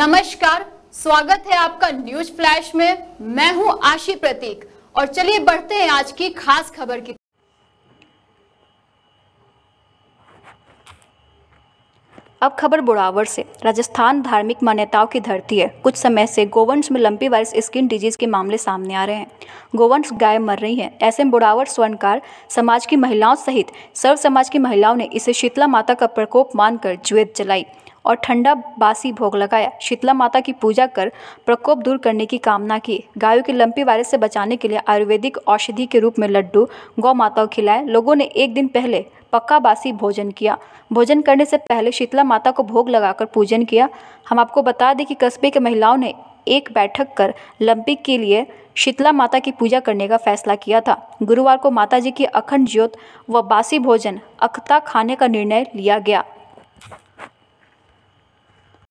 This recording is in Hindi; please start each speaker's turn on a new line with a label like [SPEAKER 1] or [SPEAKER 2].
[SPEAKER 1] नमस्कार स्वागत है आपका न्यूज फ्लैश में मैं हूं आशी प्रतीक और चलिए बढ़ते हैं आज की खास खबर की
[SPEAKER 2] अब खबर बुढ़ावर से राजस्थान धार्मिक मान्यताओं की धरती है कुछ समय से गोवंश में लंपी वायरस स्किन डिजीज के मामले सामने आ रहे हैं गोवंश गाय मर रही हैं ऐसे में बुढ़ावर स्वर्णकार समाज की महिलाओं सहित सर्व समाज की महिलाओं ने इसे शीतला माता का प्रकोप मानकर ज्वेत जलाई और ठंडा बासी भोग लगाया शीतला माता की पूजा कर प्रकोप दूर करने की कामना की गायों की लंपी वायरस से बचाने के लिए आयुर्वेदिक औषधि के रूप में लड्डू गौ माता को खिलाए लोगों ने एक दिन पहले पक्का बासी भोजन किया भोजन करने से पहले शीतला माता को भोग लगाकर पूजन किया हम आपको बता दें कि कस्बे की महिलाओं ने एक बैठक कर लंपी के लिए शीतला माता की पूजा करने का फैसला किया था गुरुवार को माता जी की अखंड ज्योत व बासी भोजन अखता खाने का निर्णय लिया गया